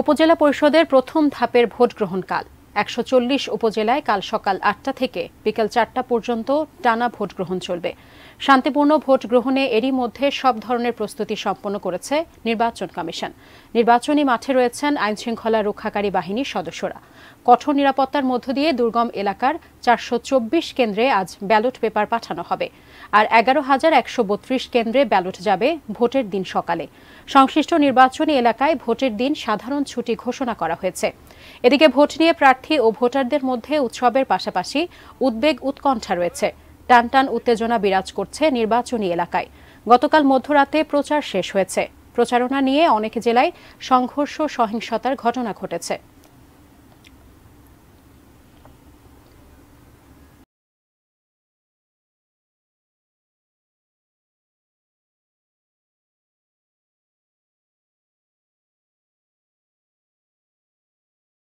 উপজেলা পরিষদের প্রথম ধাপের ভোট গ্রহণ কাল একশো উপজেলায় কাল সকাল আটটা থেকে বিকেল চারটা পর্যন্ত টানা ভোট গ্রহণ চলবে শান্তিপূর্ণ ভোট গ্রহণে এরই মধ্যে সব ধরনের প্রস্তুতি সম্পন্ন করেছে নির্বাচন কমিশন নির্বাচনী মাঠে রয়েছেন আইন শৃঙ্খলা রক্ষাকারী বাহিনীর সদস্যরা কঠোর নিরাপত্তার মধ্য দিয়ে দুর্গম এলাকার চারশো কেন্দ্রে আজ ব্যালট পেপার পাঠানো হবে আর এগারো হাজার একশো বত্রিশ কেন্দ্রে ব্যালট যাবে ভোটের দিন সকালে সংশ্লিষ্ট নির্বাচনী এলাকায় ভোটের দিন সাধারণ ছুটি ঘোষণা করা হয়েছে এদিকে ভোট নিয়ে প্রার্থী প্রার্থী ও ভোটারদের মধ্যে উৎসবের পাশাপাশি উদ্বেগ উৎকণ্ঠা রয়েছে টানটান উত্তেজনা বিরাজ করছে নির্বাচনী এলাকায় গতকাল মধ্যরাতে প্রচার শেষ হয়েছে প্রচারণা নিয়ে অনেক জেলায় সংঘর্ষ সহিংসতার ঘটনা ঘটেছে